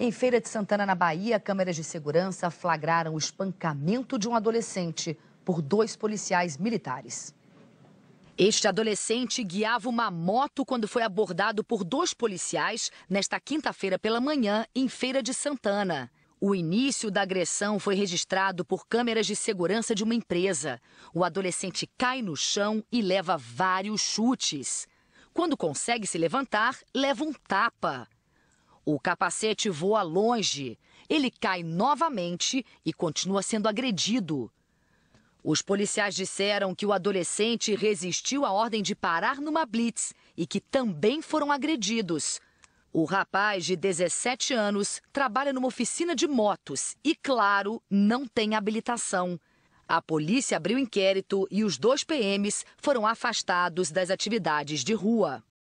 Em Feira de Santana, na Bahia, câmeras de segurança flagraram o espancamento de um adolescente por dois policiais militares. Este adolescente guiava uma moto quando foi abordado por dois policiais nesta quinta-feira pela manhã em Feira de Santana. O início da agressão foi registrado por câmeras de segurança de uma empresa. O adolescente cai no chão e leva vários chutes. Quando consegue se levantar, leva um tapa. O capacete voa longe. Ele cai novamente e continua sendo agredido. Os policiais disseram que o adolescente resistiu à ordem de parar numa blitz e que também foram agredidos. O rapaz de 17 anos trabalha numa oficina de motos e, claro, não tem habilitação. A polícia abriu inquérito e os dois PMs foram afastados das atividades de rua.